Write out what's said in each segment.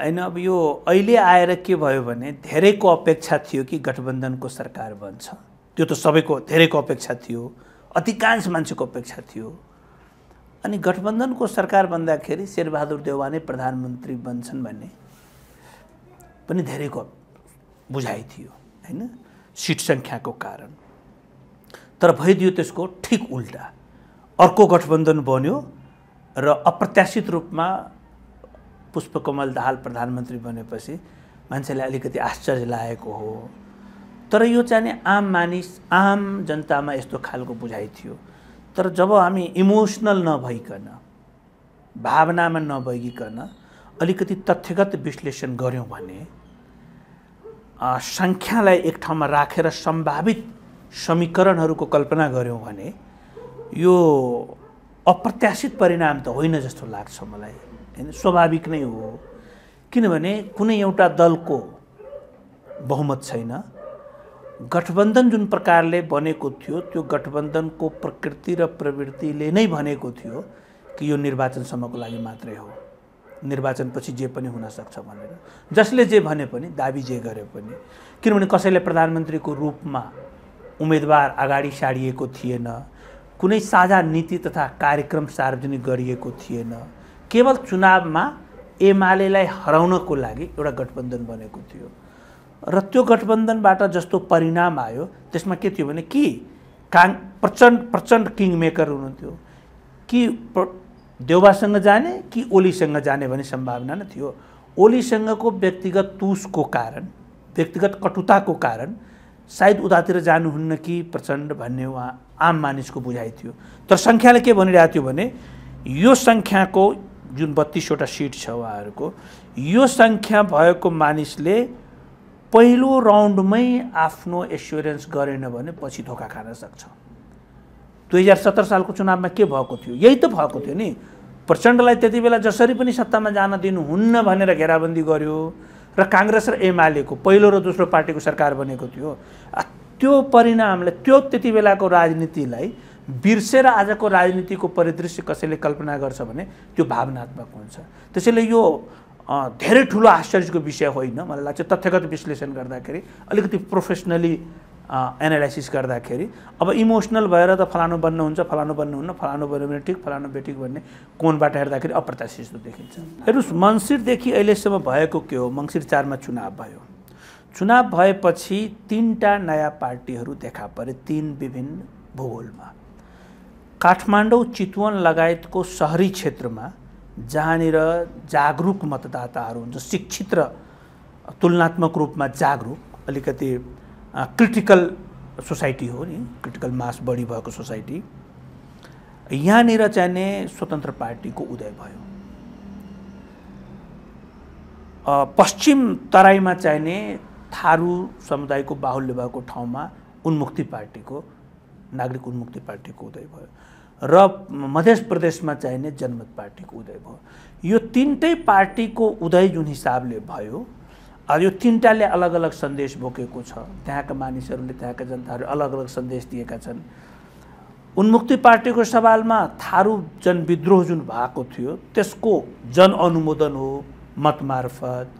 होइन अब यो अहिले आएर के भयो भने धेरैको अपेक्षा थियो कि गठबन्धनको सरकार बन्छ त्यो त सबैको धेरैको अपेक्षा थियो अधिकांश मान्छेको अपेक्षा थियो अनि गठबन्धनको सरकार बन्दाखेरि शेरबहादुर देवानै प्रधानमन्त्री बन्छन् भन्ने पनि धेरैको बुझाइ थियो होइन सिट सङ्ख्याको कारण तर भइदियो त्यसको ठिक उल्टा अर्को गठबन्धन बन्यो र अप्रत्याशित रूपमा पुष्पकमल दाहाल प्रधानमन्त्री बनेपछि मान्छेलाई अलिकति आश्चर्य लागेको हो तर यो चाहिँ आम मानिस आम जनतामा यस्तो खालको बुझाइ थियो तर जब हामी इमोसनल नभइकन भावनामा नभइकन अलिकति तथ्यगत विश्लेषण गऱ्यौँ भने सङ्ख्यालाई एक ठाउँमा राखेर रा सम्भावित समीकरणहरूको कल्पना गऱ्यौँ भने यो अप्रत्याशित परिणाम त होइन जस्तो लाग्छ मलाई होइन स्वाभाविक नै हो किनभने कुनै एउटा दलको बहुमत छैन गठबन्धन जुन प्रकारले बनेको थियो त्यो गठबन्धनको प्रकृति र प्रवृत्तिले नै भनेको थियो कि यो निर्वाचनसम्मको लागि मात्रै हो निर्वाचनपछि जे पनि हुनसक्छ भनेर जसले जे भने पनि दाबी जे गरे पनि किनभने कसैले प्रधानमन्त्रीको रूपमा उम्मेदवार अगाडि सारिएको थिएन कुनै साझा नीति तथा कार्यक्रम सार्वजनिक गरिएको थिएन केवल चुनावमा एमालेलाई हराउनको लागि एउटा गठबन्धन बनेको थियो र त्यो गठबन्धनबाट जस्तो परिणाम आयो त्यसमा के थियो भने कि काङ प्रचण्ड प्रचण्ड किङमेकर हुनुहुन्थ्यो कि देउबासँग जाने कि ओलीसँग जाने भन्ने सम्भावना नै थियो ओलीसँगको व्यक्तिगत तुसको कारण व्यक्तिगत कटुताको कारण सायद उतातिर जानुहुन्न कि प्रचण्ड भन्ने उहाँ आम मानिसको बुझाइ थियो तर सङ्ख्याले के भनिरहेको थियो भने यो सङ्ख्याको जुन बत्तिसवटा सिट छ उहाँहरूको यो सङ्ख्या भएको मानिसले पहिलो राउन्डमै आफ्नो एस्योरेन्स गरेन भने पछि धोका खान सक्छ दुई हजार सत्र सालको चुनावमा के भएको थियो यही त भएको थियो नि प्रचण्डलाई त्यति बेला जसरी पनि सत्तामा जान दिनुहुन्न भनेर घेराबन्दी गर्यो र काङ्ग्रेस र एमालेको पहिलो र दोस्रो पार्टीको सरकार बनेको थियो त्यो परिणामले त्यो त्यति बेलाको राजनीतिलाई बिर्सेर आजको राजनीतिको परिदृश्य कसैले कल्पना गर्छ भने त्यो भावनात्मक हुन्छ त्यसैले यो धेरै ठुलो आश्चर्यको विषय होइन मलाई लाग्छ तथ्यगत विश्लेषण गर्दाखेरि अलिकति प्रोफेसनली एनालाइसिस गर्दाखेरि अब इमोसनल भएर त फलानु बन्नुहुन्छ फलानु बन्नुहुन्न फलानु बन्यो भने ठिक फलानु बेठिक भन्ने कोणबाट हेर्दाखेरि अप्रत्याशित देखिन्छ हेर्नुहोस् मङ्सिरदेखि अहिलेसम्म भएको के हो मङ्सिर चारमा चुनाव भयो चुनाव भएपछि तिनवटा नयाँ पार्टीहरू देखा परे तिन विभिन्न भूगोलमा काठमाडौँ चितवन लगायतको सहरी क्षेत्रमा जहाँनिर जागरुक मतदाताहरू हुन्छ शिक्षित र तुलनात्मक रूपमा जागरुक अलिकति क्रिटिकल सोसाइटी हो नि क्रिटिकल मास बढी भएको सोसाइटी यहाँनिर चाहिने स्वतन्त्र पार्टीको उदय भयो पश्चिम तराईमा चाहिने थारू समुदायको बाहुल्य भएको ठाउँमा उन्मुक्ति पार्टीको नागरिक उन्मुक्ति पार्टीको उदय भयो र मध्य प्रदेशमा चाहिने जनमत पार्टीको उदय भयो यो तिनटै पार्टीको उदय जुन हिसाबले भयो यो तिनवटाले अलग अलग सन्देश बोकेको छ त्यहाँका मानिसहरूले त्यहाँका जनताहरू अलग अलग सन्देश दिएका छन् उन्मुक्ति पार्टीको सवालमा थारू जनविद्रोह जुन भएको थियो त्यसको जनअनुमोदन हो मत मतमार्फत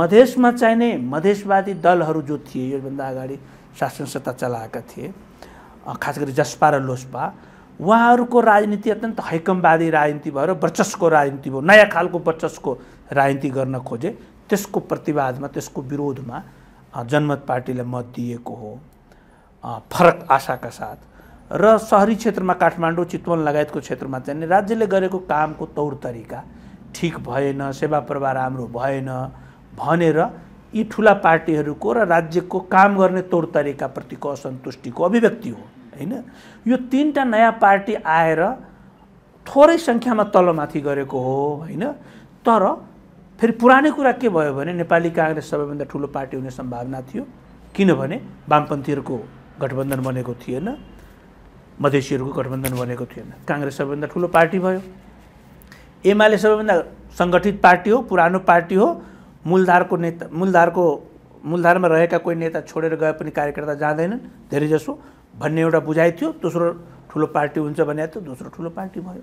मधेसमा चाहिने मधेसवादी दलहरू जो थिए योभन्दा अगाडि शासन सत्ता चलाएका थिए खास गरी जसपा र लोसपा उहाँहरूको राजनीति अत्यन्त हैकमवादी राजनीति भएर वर्चस्वको राजनीति भयो नयाँ खालको वर्चस्वको राजनीति गर्न खोजे त्यसको प्रतिवादमा त्यसको विरोधमा जनमत पार्टीलाई मत दिएको हो फरक आशाका साथ र सहरी क्षेत्रमा काठमाडौँ चितवन लगायतको क्षेत्रमा चाहिँ राज्यले गरेको कामको तौर तरिका ठिक भएन सेवा प्रवाह राम्रो भएन भनेर यी ठुला पार्टीहरूको र राज्यको काम गर्ने तौर तरिकाप्रतिको असन्तुष्टिको अभिव्यक्ति हो होइन यो तिनवटा नयाँ पार्टी आएर थोरै सङ्ख्यामा तलमाथि गरेको हो होइन तर फेरि पुरानै कुरा के भयो भने नेपाली काङ्ग्रेस सबैभन्दा ठुलो पार्टी हुने सम्भावना थियो किनभने वामपन्थीहरूको गठबन्धन बनेको थिएन मधेसीहरूको गठबन्धन बनेको थिएन काङ्ग्रेस सबैभन्दा ठुलो पार्टी भयो एमाले सबैभन्दा सङ्गठित पार्टी हो पुरानो पार्टी हो मूलधारको नेता मूलधारको मूलधारमा रहेका कोही नेता छोडेर गए पनि कार्यकर्ता जाँदैनन् धेरैजसो भन्ने एउटा बुझाइ थियो दोस्रो ठुलो पार्टी हुन्छ भने त दोस्रो ठुलो पार्टी भयो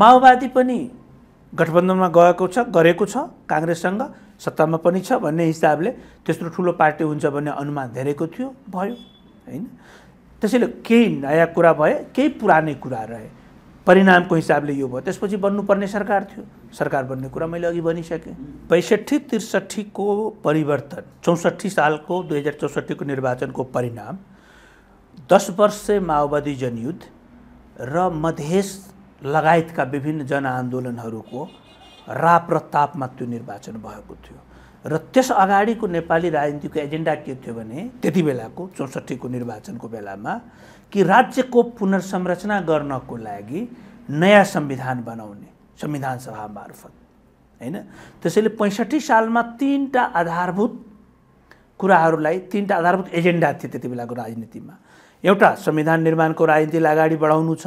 माओवादी पनि गठबन्धनमा गएको छ गरेको छ काङ्ग्रेससँग सत्तामा पनि छ भन्ने हिसाबले त्यस्तो ठुलो पार्टी हुन्छ भन्ने अनुमान धेरैको थियो भयो होइन त्यसैले केही नयाँ कुरा भए केही पुरानै कुरा रहे परिणामको हिसाबले यो भयो त्यसपछि बन्नुपर्ने सरकार थियो सरकार बन्ने कुरा मैले अघि भनिसकेँ पैँसठी त्रिसठीको परिवर्तन चौसठी सालको दुई हजार चौसठीको निर्वाचनको परिणाम दस वर्ष माओवादी जनयुद्ध र मधेस लगायतका विभिन्न जनआन्दोलनहरूको राप्रतापमा र त्यो निर्वाचन भएको थियो र त्यस अगाडिको नेपाली राजनीतिको एजेन्डा के थियो भने त्यति बेलाको चौसठीको निर्वाचनको बेलामा कि राज्यको पुनर्संरचना गर्नको लागि नयाँ संविधान बनाउने संविधान सभा मार्फत होइन त्यसैले पैँसठी सालमा तिनवटा आधारभूत कुराहरूलाई तिनवटा आधारभूत एजेन्डा थियो त्यति बेलाको राजनीतिमा एउटा संविधान निर्माणको राजनीतिलाई अगाडि बढाउनु छ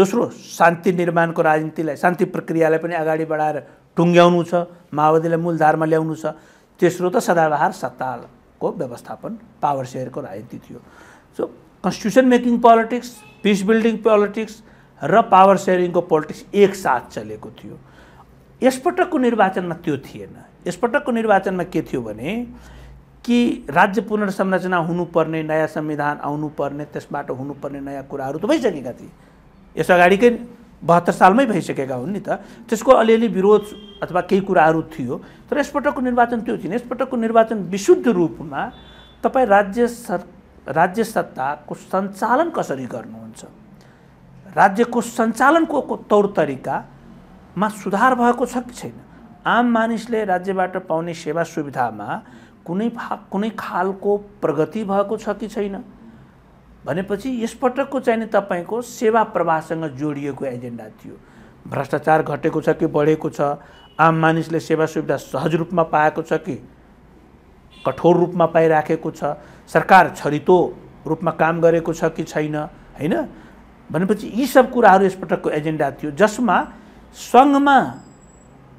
दोस्रो शान्ति निर्माणको राजनीतिलाई शान्ति प्रक्रियालाई पनि अगाडि बढाएर टुङ्ग्याउनु छ माओवादीलाई मूलधारमा ल्याउनु छ तेस्रो त सदाबहार सत्ताको व्यवस्थापन पावर सेयरको राजनीति थियो सो constitution making politics peace building politics र पावर सेयरिङको पोलिटिक्स एकसाथ चलेको थियो यसपटकको निर्वाचनमा त्यो थिएन यसपटकको निर्वाचनमा के थियो भने कि राज्य पुनर्संरचना हुनुपर्ने नयाँ संविधान आउनुपर्ने त्यसबाट हुनुपर्ने नयाँ कुराहरू त भइसकेका थिए यस अगाडिकै बहत्तर सालमै भइसकेका हुन् नि त त्यसको अलिअलि विरोध अथवा केही कुराहरू थियो तर यसपटकको निर्वाचन त्यो थिएन यसपटकको निर्वाचन विशुद्ध रूपमा तपाईँ राज्य सर राज्य सत्ताको सञ्चालन कसरी गर्नुहुन्छ राज्यको सञ्चालनको तौर तरिकामा सुधार भएको छ कि छैन आम मानिसले राज्यबाट पाउने सेवा सुविधामा कुनै फा कुनै खालको प्रगति भएको छ कि छैन भनेपछि यसपटकको नि तपाईँको सेवा प्रवाहसँग जोडिएको एजेन्डा थियो भ्रष्टाचार घटेको छ कि बढेको छ आम मानिसले सेवा सुविधा सहज रूपमा पाएको छ कि कठोर रूपमा पाइराखेको छ सरकार छरितो रूपमा काम गरेको छ कि छैन होइन भनेपछि यी सब कुराहरू यसपटकको एजेन्डा थियो जसमा सङ्घमा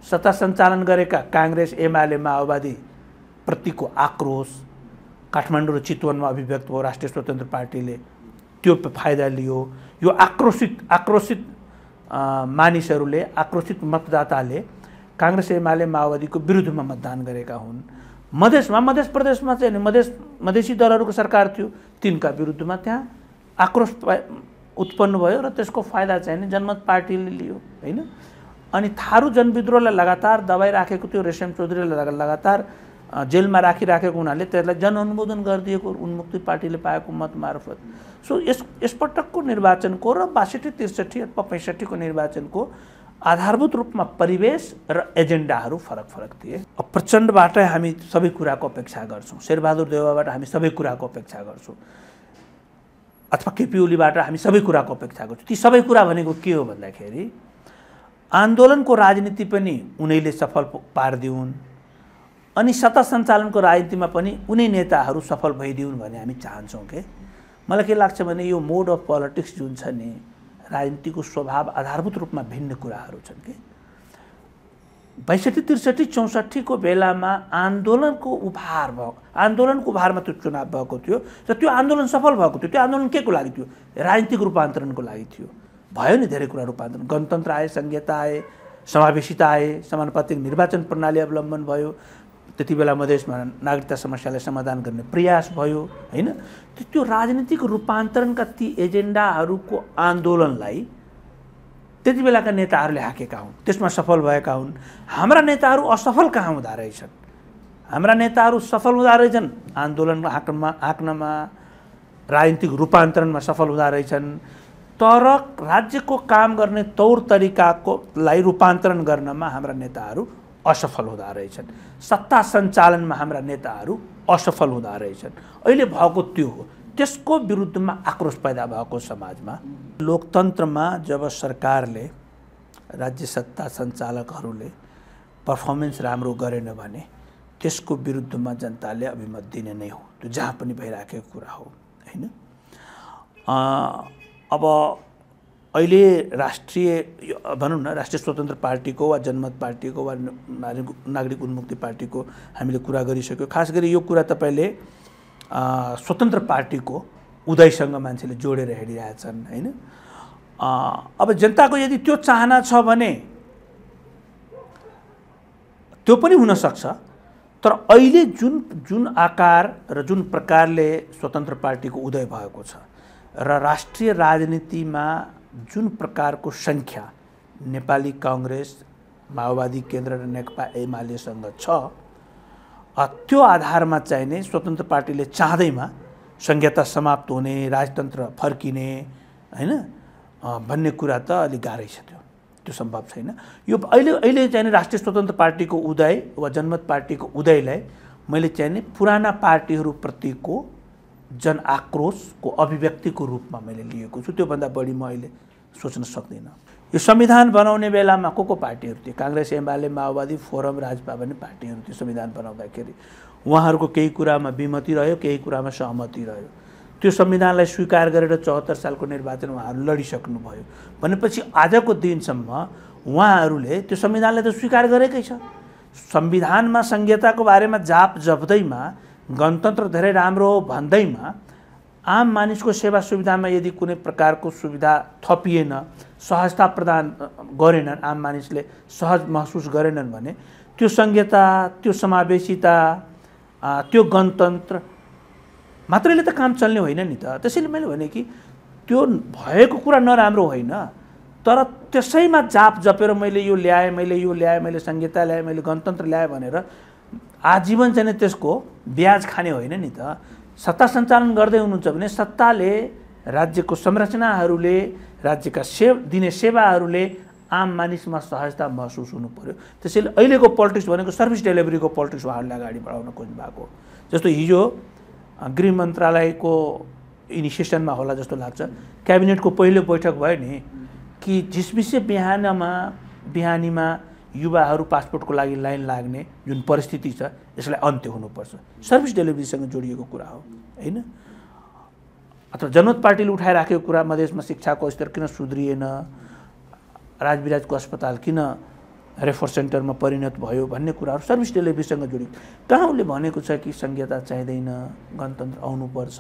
सत्ता सञ्चालन गरेका काङ्ग्रेस एमाले माओवादी प्रतिको आक्रोश काठमाडौँ र चितवनमा अभिव्यक्त भयो राष्ट्रिय स्वतन्त्र पार्टीले त्यो फाइदा लियो यो आक्रोशित आक्रोशित मानिसहरूले आक्रोशित मतदाताले काङ्ग्रेस एमाले माओवादीको विरुद्धमा मतदान गरेका हुन् मधेसमा मधेस प्रदेशमा चाहिँ मधेस मधेसी दलहरूको सरकार थियो तिनका विरुद्धमा त्यहाँ आक्रोश उत्पन्न भयो र त्यसको फाइदा चाहिँ नि जनमत पार्टीले लियो होइन अनि थारू जनविद्रोहलाई लगातार दबाई राखेको थियो रेशम चौधरीलाई लगातार जेलमा राखिराखेको हुनाले त्यसलाई जनअनुमोदन गरिदिएको उन्मुक्ति पार्टीले पाएको मत मार्फत सो यस यसपटकको निर्वाचनको र बासठी त्रिसठी अथवा पैँसठीको निर्वाचनको आधारभूत रूपमा परिवेश र एजेन्डाहरू फरक फरक थिए प्रचण्डबाटै हामी सबै कुराको अपेक्षा गर्छौँ शेरबहादुर देवाबाट हामी सबै कुराको अपेक्षा गर्छौँ अथवा केपी ओलीबाट हामी सबै कुराको अपेक्षा गर्छौँ ती सबै कुरा भनेको के हो भन्दाखेरि आन्दोलनको राजनीति पनि उनीले सफल पारिदिउन् अनि सत्ता सञ्चालनको राजनीतिमा पनि उनै नेताहरू सफल भइदिउन् भन्ने हामी चाहन्छौँ के मलाई के लाग्छ भने यो मोड अफ पोलिटिक्स जुन छ नि राजनीतिको स्वभाव आधारभूत रूपमा भिन्न कुराहरू छन् कि बैसठी त्रिसठी चौसठीको बेलामा आन्दोलनको उभार भयो आन्दोलनको उभारमा त्यो चुनाव भएको थियो र त्यो आन्दोलन सफल भएको थियो त्यो आन्दोलन के को लागि थियो राजनीतिक रूपान्तरणको लागि थियो भयो नि धेरै कुरा रूपान्तरण गणतन्त्र आए संहिता आए समावेशिता आए समानुपातिक निर्वाचन प्रणाली अवलम्बन भयो त्यति बेला मधेसमा नागरिकता समस्यालाई समाधान गर्ने प्रयास भयो होइन त्यो राजनीतिक रूपान्तरणका ती एजेन्डाहरूको आन्दोलनलाई त्यति बेलाका नेताहरूले हाकेका हुन् त्यसमा सफल भएका हुन् हाम्रा नेताहरू असफल कहाँ हुँदा रहेछन् हाम्रा नेताहरू सफल हुँदा रहेछन् आन्दोलन हाँक्नमा हाँक्नमा राजनीतिक रूपान्तरणमा सफल हुँदा रहेछन् तर राज्यको काम गर्ने तौर तरिकाको लाई रूपान्तरण गर्नमा हाम्रा नेताहरू असफल हुँदा रहेछन् सत्ता सञ्चालनमा हाम्रा नेताहरू असफल हुँदा रहेछन् अहिले भएको त्यो हो त्यसको विरुद्धमा आक्रोश पैदा भएको समाजमा लोकतन्त्रमा जब सरकारले राज्य सत्ता सञ्चालकहरूले पर्फर्मेन्स राम्रो गरेन भने त्यसको विरुद्धमा जनताले अभिमत दिने नै हो त्यो जहाँ पनि भइराखेको कुरा हो होइन अब अहिले राष्ट्रिय भनौँ न राष्ट्रिय स्वतन्त्र पार्टीको वा जनमत पार्टीको वा नागरिक उन्मुक्ति पार्टीको हामीले कुरा गरिसक्यो खास गरी यो कुरा तपाईँले स्वतन्त्र पार्टीको उदयसँग मान्छेले जोडेर हेरिरहेछन् होइन अब जनताको यदि त्यो चाहना छ भने त्यो पनि हुनसक्छ तर अहिले जुन जुन आकार र जुन प्रकारले स्वतन्त्र पार्टीको उदय भएको छ र राष्ट्रिय राजनीतिमा जुन प्रकारको सङ्ख्या नेपाली कङ्ग्रेस माओवादी केन्द्र र नेकपा एमालेसँग छ त्यो आधारमा चाहिने स्वतन्त्र पार्टीले चाहँदैमा संहिता समाप्त हुने राजतन्त्र फर्किने होइन भन्ने कुरा त अलिक गाह्रै छ त्यो त्यो सम्भव छैन यो अहिले अहिले चाहिने राष्ट्रिय स्वतन्त्र पार्टीको उदय वा जनमत पार्टीको उदयलाई मैले चाहिने पुराना पार्टीहरूप्रतिको जनआक्रोशको अभिव्यक्तिको रूपमा मैले लिएको छु त्योभन्दा बढी म अहिले सोच्न सक्दिनँ यो संविधान बनाउने बेलामा को को पार्टीहरू थियो काङ्ग्रेस एमाले माओवादी फोरम राजपा भन्ने पार्टीहरू थियो संविधान बनाउँदाखेरि उहाँहरूको केही कुरामा विमति रह्यो केही कुरामा सहमति रह्यो त्यो संविधानलाई स्वीकार गरेर चौहत्तर सालको निर्वाचन उहाँहरू लडिसक्नुभयो भनेपछि आजको दिनसम्म उहाँहरूले त्यो संविधानलाई त स्वीकार गरेकै छ संविधानमा संहिताको बारेमा जाप जप्दैमा गणतन्त्र धेरै राम्रो हो भन्दैमा आम मानिसको सेवा सुविधामा यदि कुनै प्रकारको सुविधा थपिएन सहजता प्रदान गरेनन् आम मानिसले सहज महसुस गरेनन् भने त्यो संहिता त्यो समावेशिता त्यो गणतन्त्र मात्रैले त काम चल्ने होइन नि त त्यसैले मैले भने कि त्यो भएको कुरा नराम्रो होइन तर त्यसैमा जाप जपेर मैले यो ल्याएँ मैले यो ल्याएँ मैले संहिता ल्याएँ मैले गणतन्त्र ल्याएँ भनेर आजीवन चाहिँ त्यसको ब्याज खाने होइन नि त सत्ता सञ्चालन गर्दै हुनुहुन्छ भने सत्ताले राज्यको संरचनाहरूले राज्यका से दिने सेवाहरूले आम मानिसमा सहजता महसुस हुनु पऱ्यो त्यसैले अहिलेको पोलिटिक्स भनेको सर्भिस डेलिभरीको पोलिटिक्स उहाँहरूले अगाडि बढाउन खोज्नु भएको जस्तो हिजो गृह मन्त्रालयको इनिसिएसनमा होला जस्तो लाग्छ क्याबिनेटको पहिलो बैठक भयो नि कि झिसमिसे बिहानमा बिहानीमा युवाहरू पासपोर्टको लागि लाइन लाग्ने जुन परिस्थिति छ यसलाई अन्त्य हुनुपर्छ सर्भिस डेलिभरीसँग जोडिएको कुरा हो होइन अथवा जनमत पार्टीले उठाइराखेको कुरा मधेसमा शिक्षाको स्तर किन सुध्रिएन राजविराजको अस्पताल किन रेफर सेन्टरमा परिणत भयो भन्ने कुराहरू सर्भिस डेलिभरीसँग जोडियो कहाँ उसले भनेको छ कि संहिता चाहिँदैन गणतन्त्र आउनुपर्छ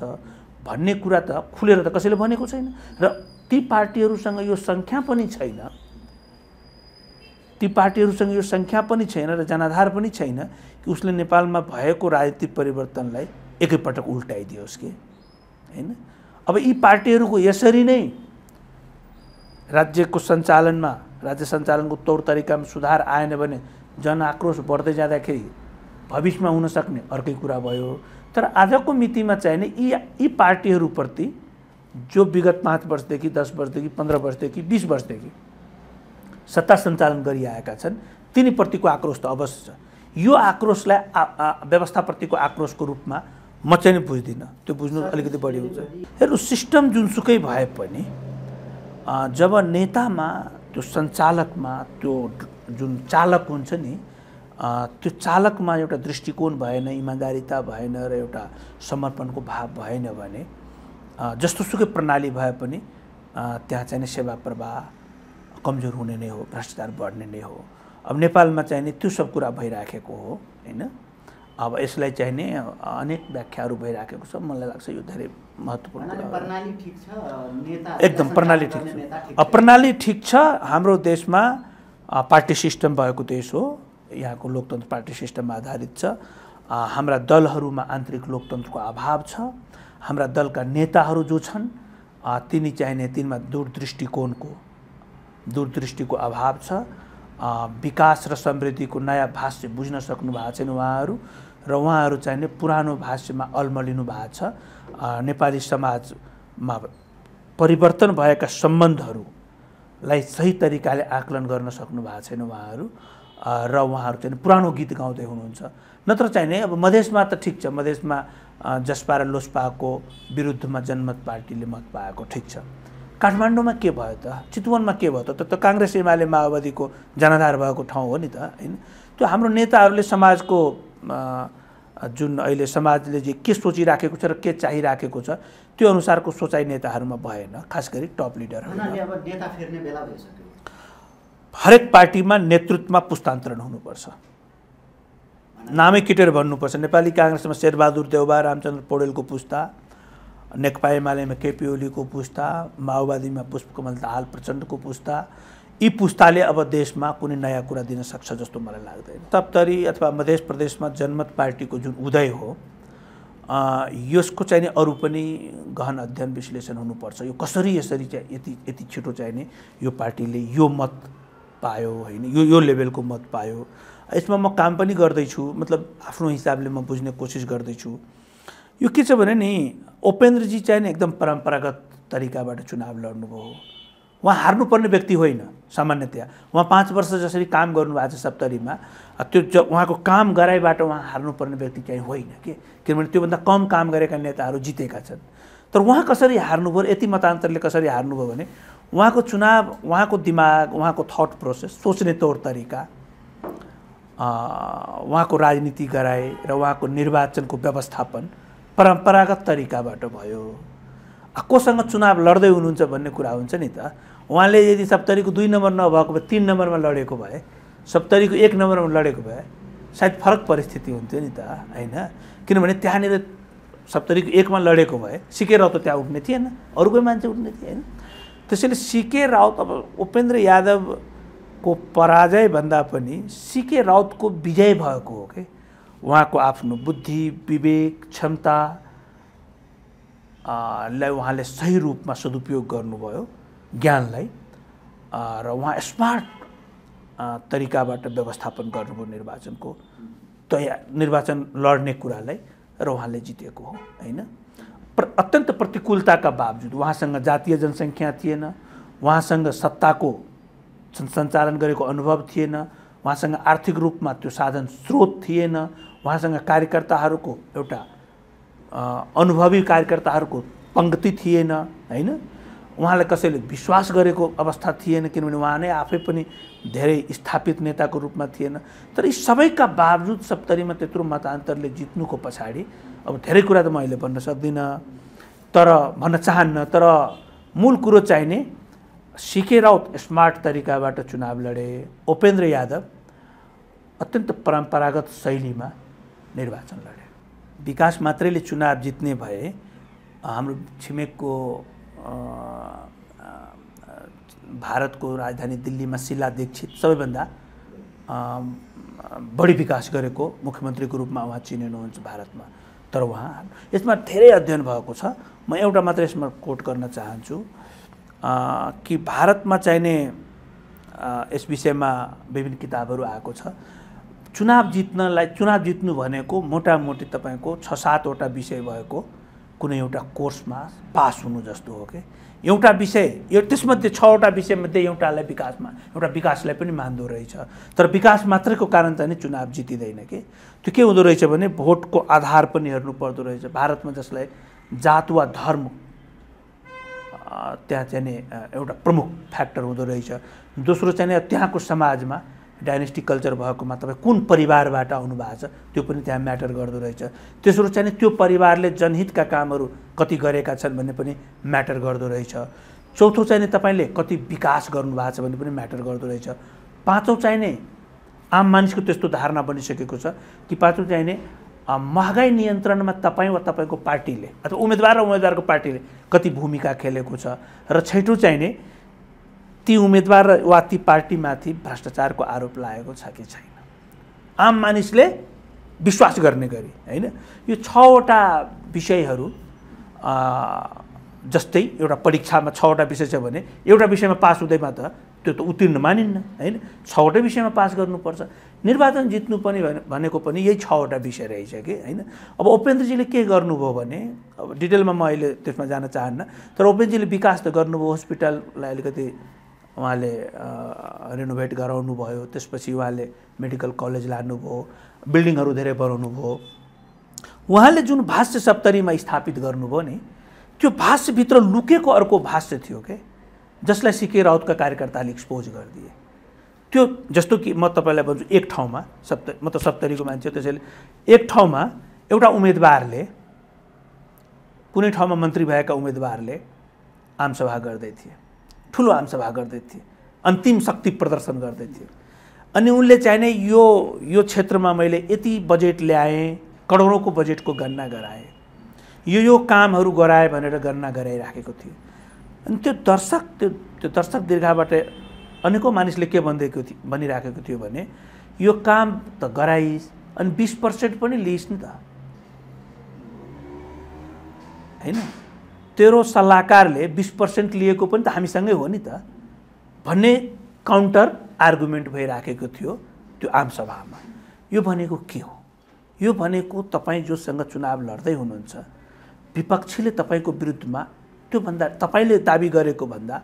भन्ने कुरा त खुलेर त कसैले भनेको छैन र ती पार्टीहरूसँग यो सङ्ख्या पनि छैन ती पार्टीहरूसँग यो सङ्ख्या पनि छैन र जनाधार पनि छैन कि उसले नेपालमा भएको राजनीतिक परिवर्तनलाई एकैपटक उल्टाइदियोस् कि होइन अब यी पार्टीहरूको यसरी नै राज्यको सञ्चालनमा राज्य सञ्चालनको तौर तरिकामा सुधार आएन भने जनआक्रोश बढ्दै जाँदाखेरि भविष्यमा हुनसक्ने अर्कै कुरा भयो तर आजको मितिमा चाहिँ चाहिने यी यी पार्टीहरूप्रति जो विगत पाँच वर्षदेखि दस वर्षदेखि पन्ध्र वर्षदेखि बिस वर्षदेखि सत्ता सञ्चालन गरिआएका छन् तिनीप्रतिको आक्रोश त अवश्य छ यो आक्रोशलाई व्यवस्थाप्रतिको आक्रोशको रूपमा म चाहिँ बुझ्दिनँ त्यो बुझ्नु अलिकति बढी हुन्छ हेर्नु सिस्टम जुनसुकै भए पनि जब नेतामा त्यो सञ्चालकमा त्यो जुन चालक हुन्छ नि त्यो चालकमा एउटा दृष्टिकोण भएन इमान्दारिता भएन र एउटा समर्पणको भाव भएन भने जस्तो सुकै प्रणाली भए पनि त्यहाँ चाहिँ सेवा प्रवाह कमजोर हुने नै हो भ्रष्टाचार बढ्ने नै हो अब नेपालमा चाहिने त्यो सब कुरा भइराखेको हो होइन अब यसलाई चाहिने अनेक व्याख्याहरू भइराखेको छ मलाई लाग्छ यो धेरै महत्त्वपूर्ण एकदम प्रणाली ठिक छ प्रणाली ठिक छ हाम्रो देशमा पार्टी सिस्टम भएको देश हो यहाँको लोकतन्त्र पार्टी सिस्टममा आधारित छ हाम्रा दलहरूमा आन्तरिक लोकतन्त्रको अभाव छ हाम्रा दलका नेताहरू जो छन् तिनी चाहिने तिनमा दूरदृष्टिकोणको दूरदृष्टिको अभाव छ विकास र समृद्धिको नयाँ भाष्य बुझ्न सक्नु भएको छैन उहाँहरू र उहाँहरू चाहिँ पुरानो भाष्यमा अल्मलिनु भएको छ नेपाली समाजमा परिवर्तन भएका सम्बन्धहरूलाई सही तरिकाले आकलन गर्न सक्नु भएको छैन उहाँहरू र उहाँहरू चाहिँ पुरानो गीत गाउँदै हुनुहुन्छ नत्र चाहिँ चाहिने अब मधेसमा त ठिक छ मधेसमा जसपा र लोसपाको विरुद्धमा जनमत पार्टीले मत पाएको ठिक छ काठमाडौँमा के भयो त चितवनमा के भयो त त काङ्ग्रेस एमाले माओवादीको जनाधार भएको ठाउँ हो नि त होइन त्यो हाम्रो नेताहरूले समाजको जुन अहिले समाजले जे के सोचिराखेको छ र के चाहिराखेको छ त्यो अनुसारको सोचाइ नेताहरूमा भएन खास गरी टप लिडरहरू हरेक पार्टीमा नेतृत्वमा पुस्तान्तरण हुनुपर्छ नामै किटेर भन्नुपर्छ नेपाली काङ्ग्रेसमा शेरबहादुर देउबा रामचन्द्र पौडेलको पुस्ता नेकपा एमालेमा केपी ओलीको पुस्ता माओवादीमा पुष्पकमल दाहाल प्रचण्डको पुस्ता यी पुस्ताले अब देशमा कुनै नयाँ कुरा दिन सक्छ जस्तो मलाई लाग्दैन तप्तरी अथवा मध्य प्रदेशमा जनमत पार्टीको जुन उदय हो यसको चाहिने अरू पनि गहन अध्ययन विश्लेषण हुनुपर्छ यो कसरी यसरी चाहिँ यति यति छिटो चाहिने यो पार्टीले यो मत पायो होइन यो यो लेभलको मत पायो यसमा म काम पनि गर्दैछु मतलब आफ्नो हिसाबले म बुझ्ने कोसिस गर्दैछु यो के छ भने नि उपेन्द्रजी चाहिँ एकदम परम्परागत तरिकाबाट चुनाव लड्नुभयो उहाँ हार्नुपर्ने व्यक्ति होइन सामान्यतया उहाँ पाँच वर्ष जसरी काम गर्नुभएको छ सप्तरीमा त्यो ज उहाँको काम गराइबाट उहाँ हार्नुपर्ने व्यक्ति चाहिँ होइन के किनभने त्योभन्दा कम काम गरेका नेताहरू जितेका छन् तर उहाँ कसरी हार्नुभयो यति मतान्तरले कसरी हार्नुभयो भने उहाँको चुनाव उहाँको दिमाग उहाँको थट प्रोसेस सोच्ने तौर तरिका उहाँको राजनीति गराए र उहाँको निर्वाचनको व्यवस्थापन परम्परागत तरिकाबाट भयो कोसँग चुनाव लड्दै हुनुहुन्छ भन्ने कुरा हुन्छ नि त उहाँले यदि सप्तरीको दुई नम्बर नभएको भए तिन नम्बरमा लडेको भए सप्तरीको एक नम्बरमा लडेको भए सायद फरक परिस्थिति हुन्थ्यो नि त होइन किनभने त्यहाँनिर सप्तरीको एकमा लडेको भए सिके राउत त्यहाँ उठ्ने थिएन अरू कोही मान्छे उठ्ने थिए होइन त्यसैले सिके राउत अब उपेन्द्र यादवको पराजय भन्दा पनि सिके राउतको विजय भएको हो कि उहाँको आफ्नो बुद्धि विवेक क्षमता लाई उहाँले सही रूपमा सदुपयोग गर्नुभयो ज्ञानलाई र उहाँ स्मार्ट तरिकाबाट व्यवस्थापन गर्नुभयो निर्वाचनको तया निर्वाचन लड्ने कुरालाई र उहाँले जितेको हो होइन प्र अत्यन्त प्रतिकूलताका बावजुद उहाँसँग जातीय जनसङ्ख्या थिएन उहाँसँग सत्ताको सञ्चालन गरेको अनुभव थिएन उहाँसँग आर्थिक रूपमा त्यो साधन स्रोत थिएन उहाँसँग कार्यकर्ताहरूको एउटा अनुभवी कार्यकर्ताहरूको पङ्क्ति थिएन होइन उहाँलाई कसैले विश्वास गरेको अवस्था थिएन किनभने उहाँ नै आफै पनि धेरै स्थापित नेताको रूपमा थिएन तर यी सबैका बावजुद सप्तरीमा त्यत्रो मतान्तरले जित्नुको पछाडि अब धेरै कुरा त म अहिले भन्न सक्दिनँ तर भन्न चाहन्न तर मूल कुरो चाहिने सिके राउत स्मार्ट तरिकाबाट चुनाव लडे उपेन्द्र यादव अत्यन्त परम्परागत शैलीमा निर्वाचन लडे विकास मात्रैले चुनाव जित्ने भए हाम्रो छिमेकको भारतको राजधानी दिल्लीमा शिला दीक्षित सबैभन्दा बढी विकास गरेको मुख्यमन्त्रीको रूपमा उहाँ चिनिनुहुन्छ भारतमा तर उहाँ यसमा धेरै अध्ययन भएको छ म एउटा मात्र यसमा कोट गर्न चाहन्छु कि भारतमा चाहिने यस विषयमा विभिन्न किताबहरू आएको छ चुनाव जित्नलाई चुनाव जित्नु भनेको मोटामोटी तपाईँको छ सातवटा विषय भएको कुनै एउटा कोर्समा पास हुनु जस्तो हो कि एउटा विषय यो त्यसमध्ये छवटा विषयमध्ये एउटालाई विकासमा एउटा विकासलाई पनि मान्दो रहेछ तर विकास मात्रैको कारण चाहिँ चुनाव जितिँदैन कि त्यो के हुँदो रहेछ भने भोटको आधार पनि हेर्नु पर्दो रहेछ भारतमा जसलाई जात वा धर्म त्यहाँ चाहिँ एउटा प्रमुख फ्याक्टर हुँदो रहेछ दोस्रो चाहिँ त्यहाँको समाजमा डाइनेस्टिक कल्चर भएकोमा तपाईँ कुन परिवारबाट आउनु भएको छ त्यो पनि त्यहाँ म्याटर गर्दो रहेछ तेस्रो चाहिँ त्यो परिवारले जनहितका कामहरू कति गरेका छन् भन्ने पनि म्याटर गर्दो रहेछ चौथो चाहिने तपाईँले कति विकास गर्नुभएको छ भन्ने पनि म्याटर गर्दो रहेछ पाँचौँ चाहिने आम मानिसको त्यस्तो धारणा बनिसकेको छ कि पाँचौँ चाहिने महँगाई नियन्त्रणमा तपाईँ वा तपाईँको पार्टीले अथवा उम्मेदवार र उम्मेदवारको पार्टीले कति भूमिका खेलेको छ र छैटौँ चाहिने ती उम्मेदवार वा ती पार्टीमाथि भ्रष्टाचारको आरोप लागेको छ कि छैन आम मानिसले विश्वास गर्ने गरी होइन यो छवटा विषयहरू जस्तै एउटा परीक्षामा छवटा विषय छ भने एउटा विषयमा पास हुँदैमा त त्यो त उत्तीर्ण मानिन्न होइन छवटै विषयमा पास गर्नुपर्छ निर्वाचन जित्नु पनि भनेको पनि यही छवटा विषय रहेछ कि होइन अब उपेन्द्रजीले के गर्नुभयो भने अब डिटेलमा म अहिले त्यसमा जान चाहन्न तर उपेन्द्रजीले विकास त गर्नुभयो हस्पिटललाई अलिकति उहाँले रेनोभेट गराउनुभयो त्यसपछि उहाँले मेडिकल कलेज लानुभयो बिल्डिङहरू धेरै बनाउनु भयो उहाँले जुन भाष्य सप्तरीमा स्थापित गर्नुभयो नि त्यो भाष्यभित्र लुकेको अर्को भाष्य थियो के जसलाई सिके राउतका कार्यकर्ताले एक्सपोज गरिदिए त्यो जस्तो कि म तपाईँलाई भन्छु एक ठाउँमा सप्त म त सप्तरीको मान्छे त्यसैले एक ठाउँमा एउटा उम्मेदवारले कुनै ठाउँमा मन्त्री भएका उम्मेदवारले आमसभा गर्दै थिए ठुलो आमसभा गर्दै थिए अन्तिम शक्ति प्रदर्शन गर्दै थिए अनि उनले चाहिने यो यो क्षेत्रमा मैले यति बजेट ल्याएँ करोडौँको बजेटको गणना गराएँ यो यो कामहरू गराएँ भनेर गणना गराइराखेको थियो अनि त्यो दर्शक त्यो त्यो दर्शक दीर्घाबाट अनेकौँ मानिसले के भनिदिएको थियो भनिराखेको थियो भने यो काम त गराइस् अनि बिस पर्सेन्ट पनि लिइस् नि त होइन तेरो सल्लाहकारले बिस पर्सेन्ट लिएको पनि त हामीसँगै हो नि त भन्ने काउन्टर आर्गुमेन्ट भइराखेको थियो त्यो आमसभामा यो भनेको के हो यो भनेको तपाईँ जोसँग चुनाव लड्दै हुनुहुन्छ विपक्षीले तपाईँको विरुद्धमा त्योभन्दा तपाईँले दाबी गरेको भन्दा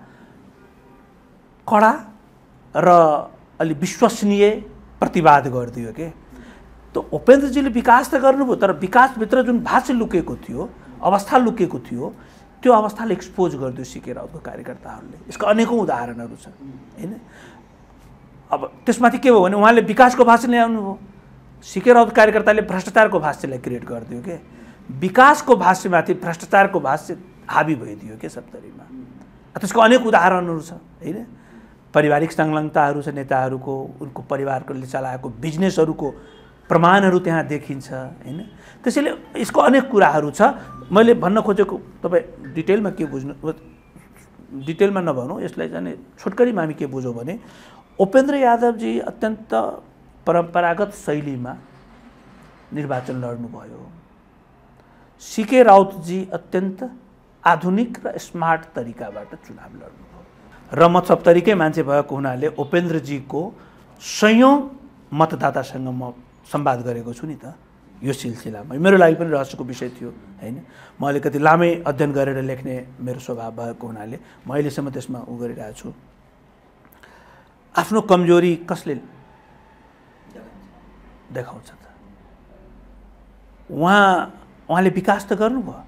कडा र अलि विश्वसनीय प्रतिवाद गरिदियो के त उपेन्द्रजीले विकास त गर्नुभयो तर विकासभित्र जुन भाष लुकेको थियो अवस्था लुकेको थियो त्यो अवस्थाले एक्सपोज गरिदियो सिकेर अर्को कार्यकर्ताहरूले यसका अनेकौँ उदाहरणहरू छ होइन अब त्यसमाथि के हो भने उहाँले विकासको भाषा ल्याउनुभयो सिकेर कार्यकर्ताले भ्रष्टाचारको भाष्यलाई क्रिएट गरिदियो के विकासको भाष्यमाथि भ्रष्टाचारको भाष्य हाबी भइदियो के सप्तरीमा त्यसको अनेक उदाहरणहरू छ होइन पारिवारिक संलग्नताहरू छ नेताहरूको उनको परिवारकोले चलाएको बिजनेसहरूको प्रमाणहरू त्यहाँ देखिन्छ होइन त्यसैले यसको अनेक कुराहरू छ मैले भन्न खोजेको तपाईँ डिटेलमा के बुझ्नु डिटेलमा नभनौँ यसलाई जाने छोटकरीमा हामी के बुझौँ भने उपेन्द्र यादवजी अत्यन्त परम्परागत शैलीमा निर्वाचन लड्नुभयो सिके राउतजी अत्यन्त आधुनिक र स्मार्ट तरिकाबाट चुनाव लड्नुभयो र म सप्तरीकै मान्छे भएको हुनाले उपेन्द्रजीको सयौँ मतदातासँग म सम्वाद गरेको छु नि त यो सिलसिलामा मेरो लागि पनि रहस्यको विषय थियो होइन म अलिकति लामै अध्ययन गरेर लेख्ने मेरो स्वभाव भएको हुनाले म अहिलेसम्म त्यसमा उ गरिरहेको छु आफ्नो कमजोरी कसले देखाउँछ त उहाँ उहाँले विकास त गर्नुभयो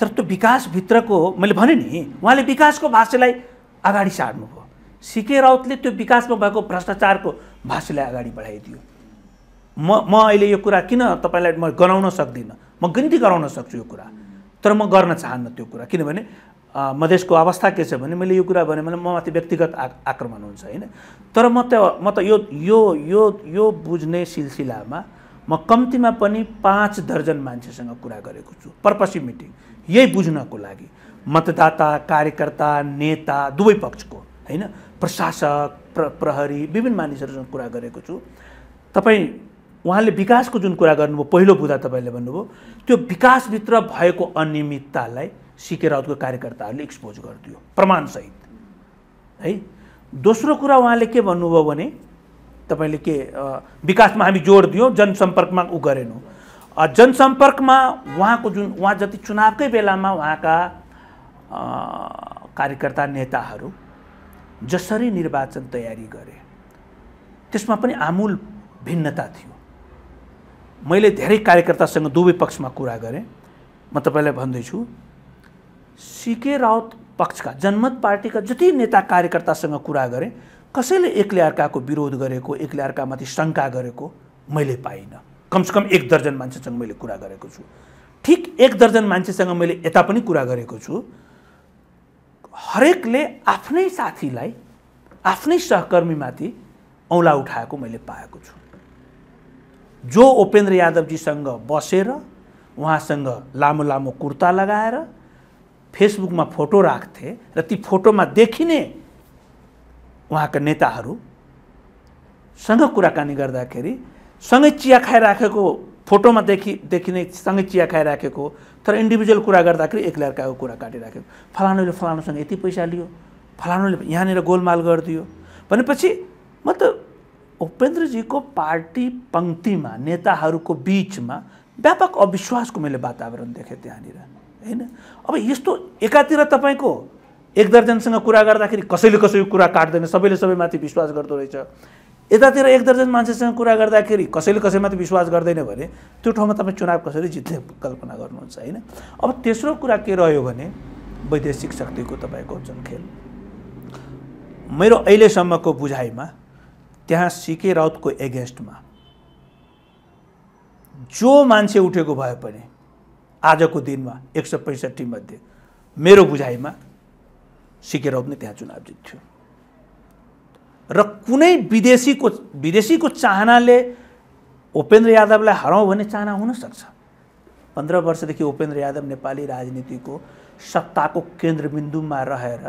तर त्यो विकासभित्रको मैले भने नि उहाँले विकासको भाष्यलाई अगाडि सार्नुभयो सिके राउतले त्यो विकासमा भएको भ्रष्टाचारको भाष्यलाई अगाडि बढाइदियो म म अहिले यो कुरा किन तपाईँलाई म गराउन सक्दिनँ म गिन्ती गराउन सक्छु यो कुरा तर म गर्न चाहन्न त्यो कुरा किनभने मधेसको अवस्था के छ भने मैले यो कुरा भने म माथि व्यक्तिगत आ आक्रमण हुन्छ होइन तर म त म त यो यो यो यो बुझ्ने सिलसिलामा म कम्तीमा पनि पाँच दर्जन मान्छेसँग कुरा गरेको छु पर्पसी मिटिङ यही बुझ्नको लागि मतदाता कार्यकर्ता नेता दुवै पक्षको होइन प्रशासक प्र प्रहरी विभिन्न मानिसहरूसँग कुरा गरेको छु तपाईँ उहाँले विकासको जुन कुरा गर्नुभयो पहिलो बुधा तपाईँले भन्नुभयो त्यो विकासभित्र भएको अनियमिततालाई राउतको कार्यकर्ताहरूले एक्सपोज गरिदियो प्रमाणसहित है दोस्रो कुरा उहाँले के भन्नुभयो भने तपाईँले के विकासमा हामी जोड दियौँ जनसम्पर्कमा ऊ गरेनौँ जनसम्पर्कमा उहाँको जुन उहाँ जति चुनावकै बेलामा उहाँका कार्यकर्ता नेताहरू जसरी निर्वाचन तयारी गरे त्यसमा पनि आमूल भिन्नता थियो मैले धेरै कार्यकर्तासँग दुवै पक्षमा कुरा गरेँ म तपाईँलाई भन्दैछु सिके राउत पक्षका जनमत पार्टीका जति नेता कार्यकर्तासँग कुरा गरेँ कसैले एक्लै अर्काको विरोध गरेको एक्लै अर्कामाथि शङ्का गरेको मैले पाइनँ कमसेकम एक दर्जन मान्छेसँग मैले कुरा गरेको छु ठिक एक दर्जन मान्छेसँग मैले यता पनि कुरा गरेको छु हरेकले आफ्नै साथीलाई आफ्नै सहकर्मीमाथि औँला उठाएको मैले पाएको छु जो उपेन्द्र यादवजीसँग बसेर उहाँसँग लामो लामो कुर्ता लगाएर फेसबुकमा फोटो राख्थे र ती फोटोमा देखिने उहाँका नेताहरूसँग कुराकानी गर्दाखेरि सँगै चिया खाइराखेको फोटोमा देखि देखिने सँगै चिया खाइराखेको तर इन्डिभिजुअल कुरा गर्दाखेरि एक्लै अर्काको कुरा काटिराखेको फलानुले फलानुसँग यति पैसा लियो फलानुले यहाँनिर गोलमाल गरिदियो भनेपछि म त उपेन्द्रजीको पार्टी पङ्क्तिमा नेताहरूको बिचमा व्यापक अविश्वासको मैले वातावरण देखेँ त्यहाँनिर होइन अब यस्तो एकातिर तपाईँको एक दर्जनसँग कुरा गर्दाखेरि कसैले कसैको कुरा काट्दैन सबैले सबैमाथि विश्वास गर्दो रहेछ यतातिर एक दर्जन मान्छेसँग कुरा गर्दाखेरि कसैले कसैमाथि विश्वास गर्दैन भने त्यो ठाउँमा तपाईँ चुनाव कसरी जित्ने कल्पना गर्नुहुन्छ होइन अब तेस्रो कुरा के रह्यो भने वैदेशिक शक्तिको तपाईँको जुन खेल मेरो अहिलेसम्मको बुझाइमा त्यहाँ सिके राउतको एगेन्स्टमा जो मान्छे उठेको भए पनि आजको दिनमा एक सय पैँसठी मध्ये मेरो बुझाइमा सिके राउत नै त्यहाँ चुनाव जित्थ्यो र कुनै विदेशीको विदेशीको चाहनाले उपेन्द्र यादवलाई हराउँ भन्ने चाहना हुनसक्छ पन्ध्र वर्षदेखि उपेन्द्र यादव नेपाली राजनीतिको सत्ताको केन्द्रबिन्दुमा रहेर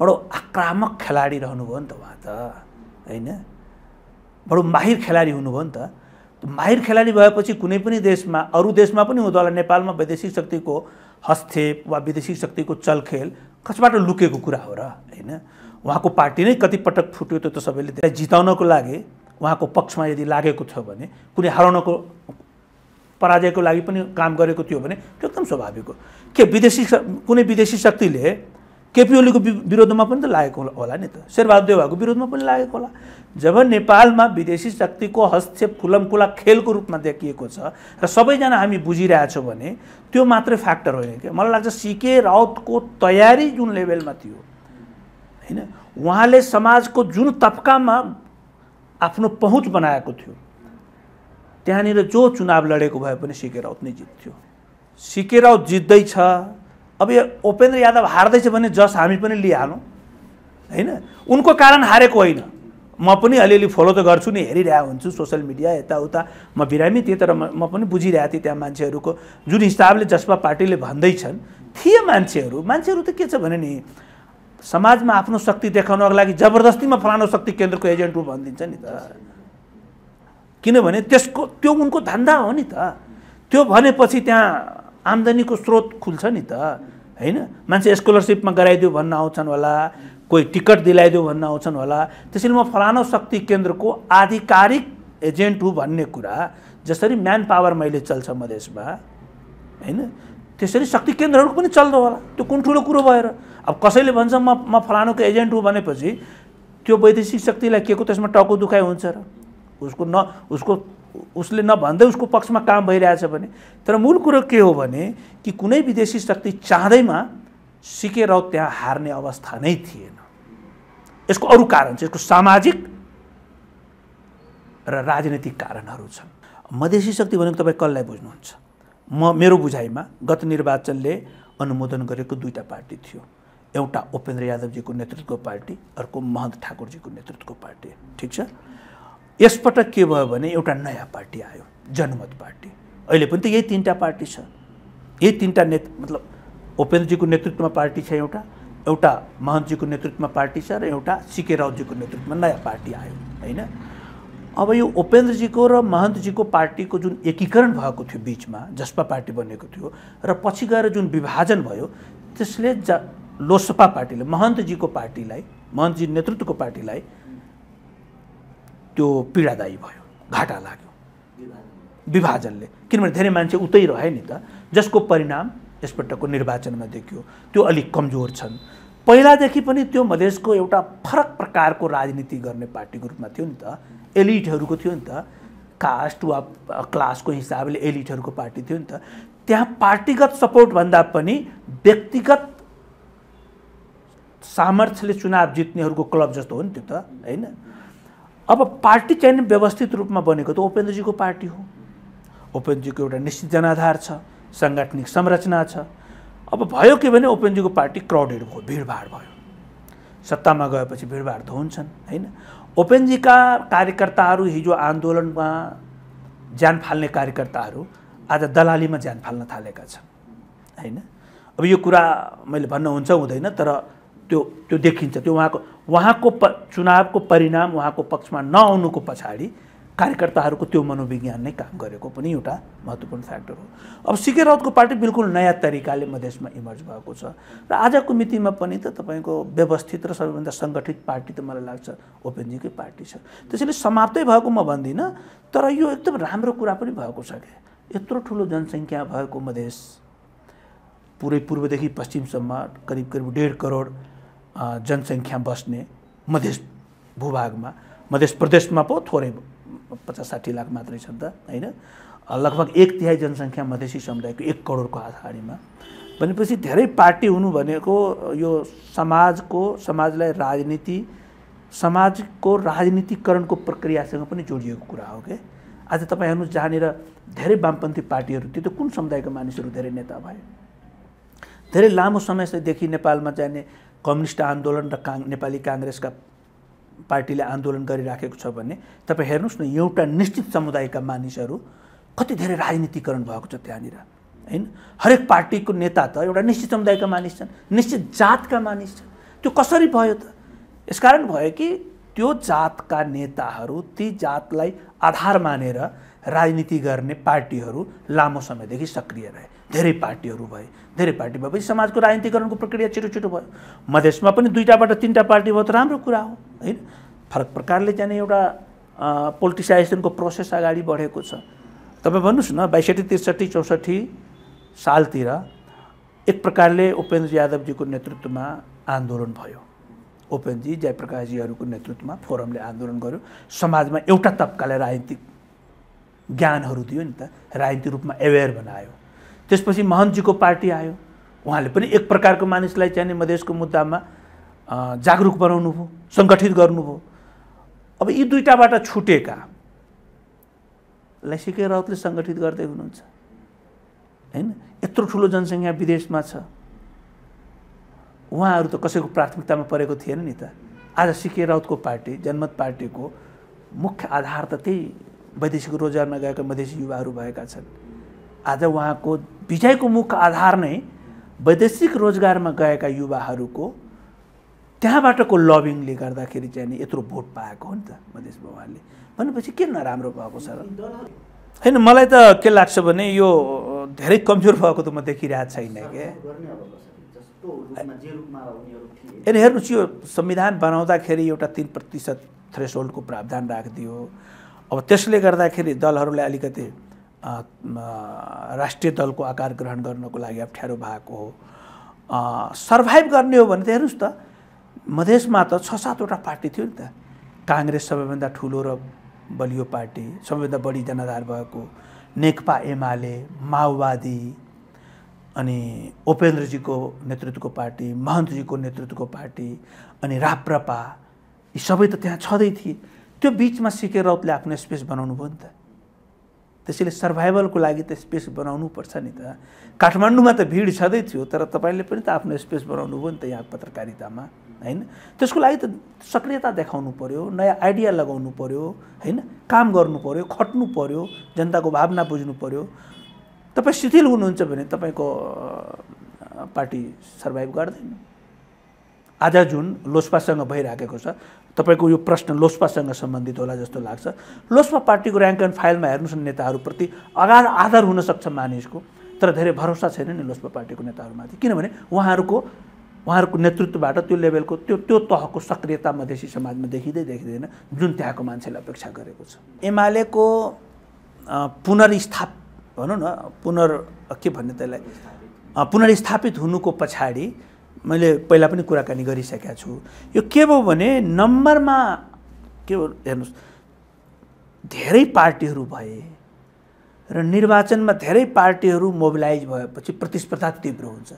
बडो आक्रामक खेलाडी रहनुभयो नि त उहाँ त होइन बडो माहिर खेलाडी हुनुभयो नि त माहिर खेलाडी भएपछि कुनै पनि देशमा अरू देशमा पनि हुँदो होला नेपालमा वैदेशिक शक्तिको हस्तक्षेप वा विदेशी शक्तिको चलखेल कसबाट लुकेको कुरा हो र होइन उहाँको पार्टी नै कतिपटक फुट्यो त्यो त सबैले त्यसलाई जिताउनको लागि उहाँको पक्षमा यदि लागेको छ भने कुनै हराउनको पराजयको लागि पनि काम गरेको थियो भने त्यो एकदम स्वाभाविक हो के विदेशी कुनै विदेशी शक्तिले केपी ओलीको विरोधमा पनि त लागेको होला नि त शेरबहादुर देवाको विरोधमा पनि लागेको होला जब नेपालमा विदेशी शक्तिको हस्तक्षेप खुलमखुला खेलको रूपमा देखिएको छ र सबैजना हामी बुझिरहेछौँ भने त्यो मात्रै फ्याक्टर होइन क्या मलाई लाग्छ सिके राउतको तयारी जुन लेभलमा थियो होइन उहाँले समाजको जुन तबकामा आफ्नो पहुँच बनाएको थियो त्यहाँनिर जो चुनाव लडेको भए पनि सिके राउत नै जित्थ्यो सिके राउत जित्दैछ अब यो उपेन्द्र यादव हार्दैछ भने जस हामी पनि लिइहालौँ होइन उनको कारण हारेको होइन म पनि अलिअलि फलो त गर्छु नि हेरिरहेको हुन्छु सोसियल मिडिया यताउता म बिरामी थिएँ तर म पनि बुझिरहेको थिएँ त्यहाँ मान्छेहरूको जुन हिसाबले जसपा पार्टीले भन्दैछन् थिए मान्छेहरू मान्छेहरू त के छ भने नि समाजमा आफ्नो शक्ति देखाउनको लागि जबरजस्तीमा फलानु शक्ति केन्द्रको एजेन्ट हो भनिदिन्छ नि त किनभने त्यसको त्यो उनको धन्दा हो नि त त्यो भनेपछि त्यहाँ आम्दानीको स्रोत खुल्छ नि त होइन मान्छे स्कलरसिपमा गराइदियो भन्न आउँछन् होला कोही टिकट दिलाइदियो भन्न आउँछन् होला त्यसरी म फलानु शक्ति केन्द्रको आधिकारिक एजेन्ट हुँ भन्ने कुरा जसरी म्यान पावर मैले चल्छ मधेसमा होइन त्यसरी शक्ति केन्द्रहरू पनि चल्दो होला त्यो कुन ठुलो कुरो भएर अब कसैले भन्छ म म फलानुको एजेन्ट हुँ भनेपछि त्यो वैदेशिक शक्तिलाई के को त्यसमा टाउको दुखाइ हुन्छ र उसको न उसको उसले नभन्दै उसको पक्षमा काम भइरहेछ भने तर मूल कुरो के हो भने कि कुनै विदेशी शक्ति चाहँदैमा सिके त्यहाँ हार्ने अवस्था नै थिएन यसको अरू कारण छ यसको सामाजिक र राजनैतिक कारणहरू छन् मधेसी शक्ति भनेको तपाईँ कसलाई बुझ्नुहुन्छ म मेरो बुझाइमा गत निर्वाचनले अनुमोदन गरेको दुईवटा पार्टी थियो एउटा उपेन्द्र यादवजीको नेतृत्वको पार्टी अर्को महन्त ठाकुरजीको नेतृत्वको पार्टी ठिक छ यसपटक के भयो भने एउटा नयाँ पार्टी आयो जनमत पार्टी अहिले पनि त यही तिनवटा पार्टी छ यही तिनवटा नेत मतलब उपेन्द्रजीको नेतृत्वमा पार्टी छ एउटा एउटा महन्तजीको नेतृत्वमा पार्टी छ र एउटा सिके रावजीको नेतृत्वमा नयाँ पार्टी आयो होइन अब यो उपेन्द्रजीको र महन्तजीको पार्टीको जुन एकीकरण भएको थियो बिचमा जसपा पार्टी बनेको थियो र पछि गएर जुन विभाजन भयो त्यसले ज लोसपा पार्टीले महन्तजीको पार्टीलाई महन्तजी नेतृत्वको पार्टीलाई त्यो पीडादायी भयो घाटा लाग्यो विभाजनले किनभने धेरै मान्छे उतै रहे नि त जसको परिणाम यसपटकको निर्वाचनमा देखियो त्यो अलिक कमजोर छन् पहिलादेखि पनि त्यो मधेसको एउटा फरक प्रकारको राजनीति गर्ने पार्टीको रूपमा थियो नि त एलिटहरूको थियो नि त कास्ट वा क्लासको हिसाबले एलिटहरूको पार्टी थियो नि त त्यहाँ पार्टीगत सपोर्टभन्दा पनि व्यक्तिगत सामर्थ्यले चुनाव जित्नेहरूको क्लब जस्तो हो नि त्यो त होइन अब पार्टी चाहिँ व्यवस्थित रूपमा बनेको त उपेन्द्रजीको पार्टी हो उपेन्द्रजीको एउटा निश्चित जनाधार छ साङ्गठनिक संरचना छ अब भयो के भने उपेन्द्रजीको पार्टी क्राउडेड भयो भिडभाड भयो सत्तामा गएपछि भिडभाड त हुन्छन् होइन ओपेनजीका कार्यकर्ताहरू हिजो आन्दोलनमा ज्यान फाल्ने कार्यकर्ताहरू आज दलालीमा ज्यान फाल्न थालेका छन् होइन अब यो कुरा मैले भन्न हुन्छ हुँदैन तर त्यो त्यो देखिन्छ त्यो उहाँको उहाँको प चुनावको परिणाम उहाँको पक्षमा नआउनुको पछाडि कार्यकर्ताहरूको त्यो मनोविज्ञान नै काम गरेको पनि एउटा महत्त्वपूर्ण फ्याक्टर हो अब सिके राउतको पार्टी बिल्कुल नयाँ तरिकाले मधेसमा इमर्ज भएको छ र आजको मितिमा पनि त तपाईँको व्यवस्थित र सबैभन्दा सङ्गठित पार्टी त मलाई लाग्छ ओपेनजीकै पार्टी छ त्यसैले समाप्तै भएको म भन्दिनँ तर यो एकदम राम्रो कुरा पनि भएको छ क्या यत्रो ठुलो जनसङ्ख्या भएको मधेस पुरै पूर्वदेखि पश्चिमसम्म करिब करिब डेढ करोड जनसङ्ख्या बस्ने मध्य भूभागमा मध्य प्रदेशमा पो थोरै पचास साठी लाख मात्रै छन् त होइन लगभग एक तिहाई जनसङ्ख्या मधेसी समुदायको एक करोडको आधारमा भनेपछि धेरै पार्टी हुनु भनेको यो समाजको समाजलाई राजनीति समाजको राजनीतिकरणको प्रक्रियासँग पनि जोडिएको कुरा हो कि आज तपाईँ हेर्नु जहाँनिर धेरै वामपन्थी पार्टीहरू त्यो त कुन समुदायको मानिसहरू धेरै नेता भए धेरै लामो समयदेखि नेपालमा जाने कम्युनिस्ट आन्दोलन र काङ नेपाली काङ्ग्रेसका पार्टीले आन्दोलन गरिराखेको छ भने तपाईँ हेर्नुहोस् न एउटा निश्चित समुदायका मानिसहरू कति धेरै राजनीतिकरण भएको छ त्यहाँनिर होइन हरेक पार्टीको नेता त एउटा निश्चित समुदायका मानिस छन् निश्चित जातका मानिस छन् त्यो कसरी भयो त यसकारण भयो कि त्यो जातका नेताहरू ती जातलाई आधार मानेर राजनीति गर्ने पार्टीहरू लामो समयदेखि सक्रिय रहे धेरै पार्टीहरू भए धेरै पार्टी भएपछि समाजको राजनीतिकरणको प्रक्रिया छिटो छिटो भयो मधेसमा पनि दुईवटाबाट तिनवटा पार्टी भयो त राम्रो कुरा हो होइन फरक प्रकारले जाने एउटा पोलिटिसाइजेसनको प्रोसेस अगाडि बढेको छ तपाईँ भन्नुहोस् न बैसठी त्रिसठी चौसठी सालतिर एक प्रकारले उपेन्द्र यादवजीको नेतृत्वमा आन्दोलन भयो उपेन्द्रजी जयप्रकाशजीहरूको नेतृत्वमा फोरमले आन्दोलन गर्यो समाजमा एउटा तबकाले राजनीतिक ज्ञानहरू दियो नि त राजनीतिक रूपमा एवेयर बनायो त्यसपछि महन्तजीको पार्टी आयो उहाँले पनि एक प्रकारको मानिसलाई चाहिने मधेसको मुद्दामा जागरुक बनाउनु भयो सङ्गठित गर्नुभयो अब यी दुईवटाबाट छुटेकालाई सिके राउतले सङ्गठित गर्दै हुनुहुन्छ होइन यत्रो ठुलो जनसङ्ख्या विदेशमा छ उहाँहरू त कसैको प्राथमिकतामा परेको थिएन नि त आज सिके राउतको पार्टी जनमत पार्टीको मुख्य आधार त त्यही वैदेशिक रोजगारमा गएका मधेसी युवाहरू भएका छन् आज उहाँको विजयको मुख आधार नै वैदेशिक रोजगारमा गएका युवाहरूको त्यहाँबाटको लभिङले गर्दाखेरि चाहिँ नि यत्रो भोट पाएको हो नि त मधेस बाबाले भनेपछि के नराम्रो भएको छ होइन मलाई त के लाग्छ भने यो धेरै कमजोर भएको त म देखिरहेको छैन क्या होइन हेर्नुहोस् यो संविधान बनाउँदाखेरि एउटा तिन प्रतिशत थ्रेसहोल्डको प्रावधान राखिदियो अब त्यसले गर्दाखेरि दलहरूलाई अलिकति राष्ट्रिय दलको आकार ग्रहण गर्नको लागि अप्ठ्यारो भएको हो सर्भाइभ गर्ने हो भने त हेर्नुहोस् त मधेसमा त छ सातवटा पार्टी थियो नि त काङ्ग्रेस सबैभन्दा ठुलो र बलियो पार्टी सबैभन्दा बढी जनाधार भएको नेकपा एमाले माओवादी अनि उपेन्द्रजीको नेतृत्वको पार्टी महन्तजीको नेतृत्वको पार्टी अनि राप्रपा यी सबै त त्यहाँ छँदै थिए त्यो बिचमा सिके राउतले आफ्नो स्पेस बनाउनु भयो नि त त्यसैले सर्भाइभलको लागि त स्पेस बनाउनु पर्छ नि त काठमाडौँमा त भिड छँदै थियो तर तपाईँले पनि त आफ्नो स्पेस बनाउनु भयो नि त यहाँ पत्रकारितामा होइन त्यसको लागि त सक्रियता देखाउनु पऱ्यो नयाँ आइडिया लगाउनु पऱ्यो होइन काम गर्नु पऱ्यो खट्नु पऱ्यो जनताको भावना बुझ्नु पऱ्यो तपाईँ शिथिल हुनुहुन्छ भने तपाईँको पार्टी सर्भाइभ गर्दैन आज जुन लोसपासँग भइराखेको छ तपाईँको यो प्रश्न लोसपासँग सम्बन्धित होला जस्तो लाग्छ लोसपा पार्टीको ऱ्याङ्क एन्ड फाइलमा हेर्नुहोस् न नेताहरूप्रति अगाध आधार हुनसक्छ मानिसको तर धेरै भरोसा छैन नि लोसपा पार्टीको नेताहरूमाथि किनभने उहाँहरूको उहाँहरूको नेतृत्वबाट त्यो लेभलको त्यो त्यो तहको सक्रियता मधेसी समाजमा देखिँदै देखिँदैन जुन त्यहाँको मान्छेले अपेक्षा गरेको छ एमालेको पुनर्स्थाप भनौँ न पुनर् के भन्ने त्यसलाई पुनर्स्थापित हुनुको पछाडि मैले पहिला पनि कुराकानी गरिसकेका छु यो के भयो भने नम्बरमा के हो हेर्नुहोस् धेरै पार्टीहरू भए र निर्वाचनमा धेरै पार्टीहरू मोबिलाइज भएपछि प्रतिस्पर्धा तीव्र हुन्छ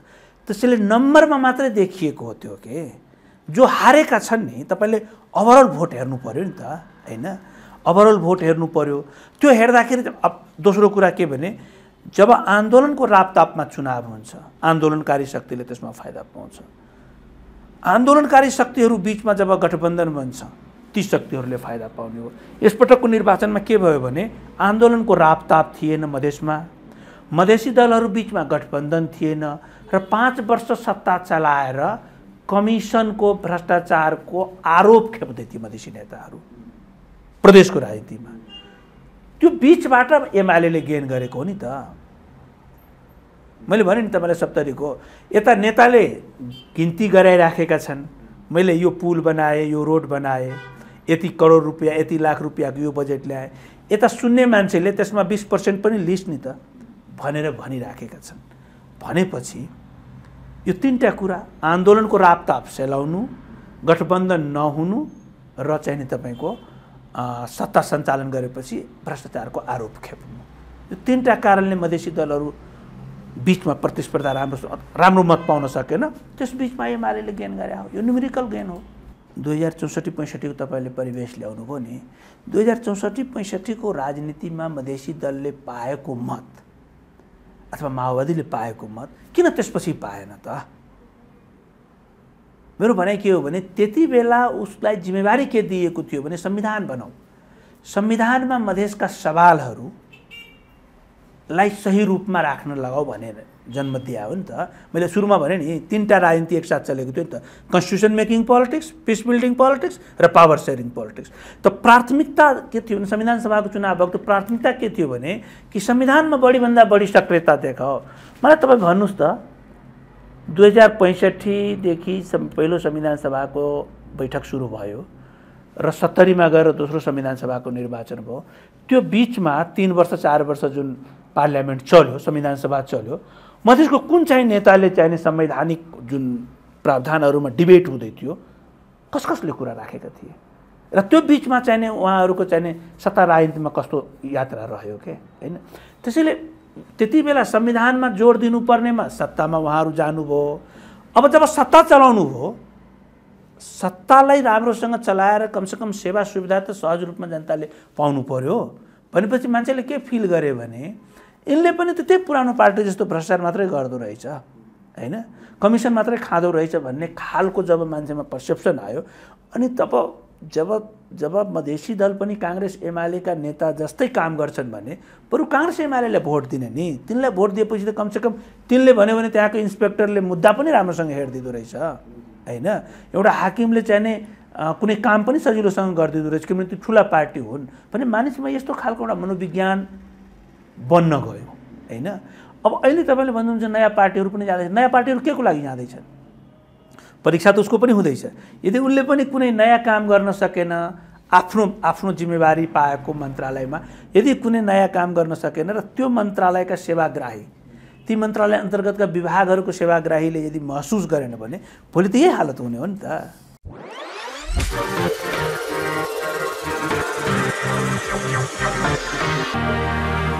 त्यसैले नम्बरमा मात्रै देखिएको हो त्यो के जो हारेका छन् नि तपाईँले ओभरअल भोट हेर्नु पऱ्यो नि त होइन ओभरअल भोट हेर्नु पऱ्यो त्यो हेर्दाखेरि दोस्रो कुरा के भने जब आन्दोलनको रापतापमा चुनाव हुन्छ आन्दोलनकारी शक्तिले त्यसमा फाइदा पाउँछ आन्दोलनकारी शक्तिहरू बिचमा जब गठबन्धन बन्छ ती शक्तिहरूले फाइदा पाउने हो यसपटकको निर्वाचनमा के भयो भने आन्दोलनको रापताप थिएन मधेसमा मधेसी दलहरू बिचमा गठबन्धन थिएन र पाँच वर्ष सत्ता चलाएर कमिसनको भ्रष्टाचारको आरोप खेप्दै थिए मधेसी नेताहरू प्रदेशको राजनीतिमा त्यो बिचबाट एमआलएले गेन गरेको हो नि त मैले भने नि तपाईँलाई सप्तरीको यता नेताले गिन्ती गराइराखेका छन् मैले यो पुल बनाएँ यो रोड बनाएँ यति करोड रुपियाँ यति लाख रुपियाँको यो बजेट ल्याएँ यता सुन्ने मान्छेले त्यसमा बिस पर्सेन्ट पनि लिस्ट नि त भनेर भनिराखेका छन् भनेपछि यो तिनवटा कुरा आन्दोलनको रापताप सेलाउनु गठबन्धन नहुनु र चाहिँ नि तपाईँको सत्ता सञ्चालन गरेपछि भ्रष्टाचारको आरोप खेप्नु यो तिनवटा कारणले मधेसी दलहरू बिचमा प्रतिस्पर्धा राम्रो राम्रो मत पाउन सकेन त्यस बिचमा एमाले गेन गरे हो यो न्युमेरिकल गेन हो दुई हजार चौसठी पैँसठीको तपाईँले परिवेश ल्याउनुभयो नि दुई हजार चौसठी पैँसठीको राजनीतिमा मधेसी दलले पाएको मत अथवा माओवादीले पाएको मत किन त्यसपछि पाएन त मेरो भनाइ के हो भने त्यति बेला उसलाई जिम्मेवारी के दिएको थियो भने संविधान बनाऊ संविधानमा मधेसका सवालहरू लाई सही रूपमा राख्न लगाऊ भनेर जन्म दिया हो नि त मैले सुरुमा भने नि तिनवटा राजनीति एकसाथ चलेको थियो नि त constitution making politics peace building politics र पावर सेयरिङ पोलिटिक्स त प्राथमिकता के थियो भने संविधान सभाको चुनाव भएको प्राथमिकता के थियो भने कि संविधानमा बढीभन्दा बढी सक्रियता देखाओ मलाई तपाईँ भन्नुहोस् त दुई हजार पैँसठीदेखि पहिलो संविधान सभाको बैठक सुरु भयो र सत्तरीमा गएर दोस्रो संविधान सभाको निर्वाचन भयो त्यो बिचमा तिन वर्ष चार वर्ष जुन पार्लियामेन्ट चल्यो संविधान सभा चल्यो मधेसको कुन चाहिँ नेताले चाहिने संवैधानिक जुन प्रावधानहरूमा डिबेट हुँदै थियो कस कसले कुरा राखेका थिए र त्यो बिचमा चाहिने उहाँहरूको चाहिने सत्ता राजनीतिमा कस्तो यात्रा रह्यो के होइन त्यसैले त्यति बेला संविधानमा जोड दिनुपर्नेमा सत्तामा उहाँहरू जानुभयो अब जब सत्ता चलाउनु भयो सत्तालाई राम्रोसँग चलाएर कमसेकम सेवा सुविधा त सहज रूपमा जनताले पाउनु पर्यो भनेपछि मान्छेले के फिल गरे भने यिनले पनि त त्यही पुरानो पार्टी जस्तो भ्रष्टाचार मात्रै गर्दो रहेछ होइन कमिसन मात्रै खाँदो रहेछ भन्ने खालको जब मान्छेमा पर्सेप्सन आयो अनि तब जब जब मधेसी दल पनि काङ्ग्रेस एमालेका नेता जस्तै काम गर्छन् भने बरु काङ्ग्रेस एमालेलाई भोट दिने नि तिनलाई भोट दिएपछि त कमसेकम तिनले भन्यो भने त्यहाँको इन्सपेक्टरले मुद्दा पनि राम्रोसँग हेरिदिँदो रहेछ होइन एउटा हाकिमले चाहिने कुनै काम पनि सजिलोसँग गरिदिँदो रहेछ किनभने त्यो ठुला पार्टी हुन् भने मानिसमा यस्तो खालको एउटा मनोविज्ञान बन्न गयो होइन अब अहिले तपाईँले भन्नुहुन्छ नयाँ पार्टीहरू पनि जाँदैछ नयाँ पार्टीहरू के को लागि जाँदैछन् परीक्षा त उसको पनि हुँदैछ यदि उसले पनि कुनै नयाँ काम गर्न सकेन आफ्नो आफ्नो जिम्मेवारी पाएको मन्त्रालयमा यदि कुनै नयाँ काम गर्न सकेन र त्यो मन्त्रालयका सेवाग्राही ती मन्त्रालय अन्तर्गतका विभागहरूको सेवाग्राहीले यदि महसुस गरेन भने भोलि त यही हालत हुने हो नि त